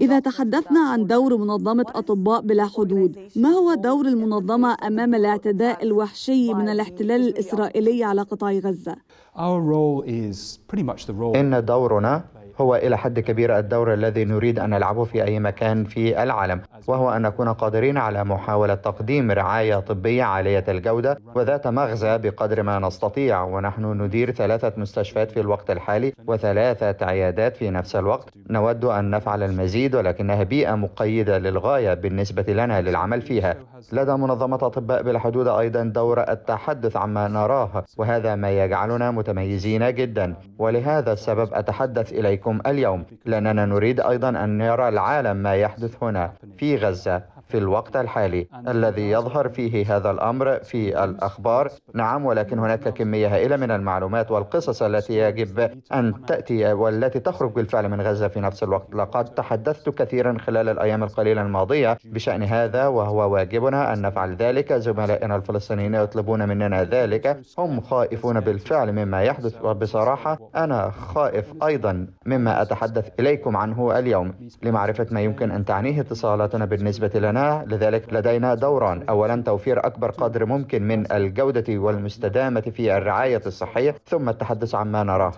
إذا تحدثنا عن دور منظمة أطباء بلا حدود، ما هو دور المنظمة أمام الاعتداء الوحشي من الاحتلال الإسرائيلي على قطاع غزة؟ إن دورنا هو إلى حد كبير الدور الذي نريد أن نلعبه في أي مكان في العالم وهو أن نكون قادرين على محاولة تقديم رعاية طبية عالية الجودة وذات مغزى بقدر ما نستطيع ونحن ندير ثلاثة مستشفيات في الوقت الحالي وثلاثة عيادات في نفس الوقت نود أن نفعل المزيد ولكنها بيئة مقيدة للغاية بالنسبة لنا للعمل فيها لدى منظمة أطباء بلا حدود أيضا دور التحدث عما نراه وهذا ما يجعلنا متميزين جدا ولهذا السبب أتحدث إليكم لكم اليوم لأننا نريد أيضا أن نرى العالم ما يحدث هنا في غزة في الوقت الحالي الذي يظهر فيه هذا الأمر في الأخبار نعم ولكن هناك كمية هائلة من المعلومات والقصص التي يجب أن تأتي والتي تخرج بالفعل من غزة في نفس الوقت لقد تحدثت كثيرا خلال الأيام القليلة الماضية بشأن هذا وهو واجبنا أن نفعل ذلك زملائنا الفلسطينيين يطلبون مننا ذلك هم خائفون بالفعل مما يحدث وبصراحة أنا خائف أيضا مما أتحدث إليكم عنه اليوم لمعرفة ما يمكن أن تعنيه اتصالاتنا بالنسبة لنا معناه لذلك لدينا دوران اولا توفير اكبر قدر ممكن من الجوده والمستدامه في الرعايه الصحيه ثم التحدث عما نراه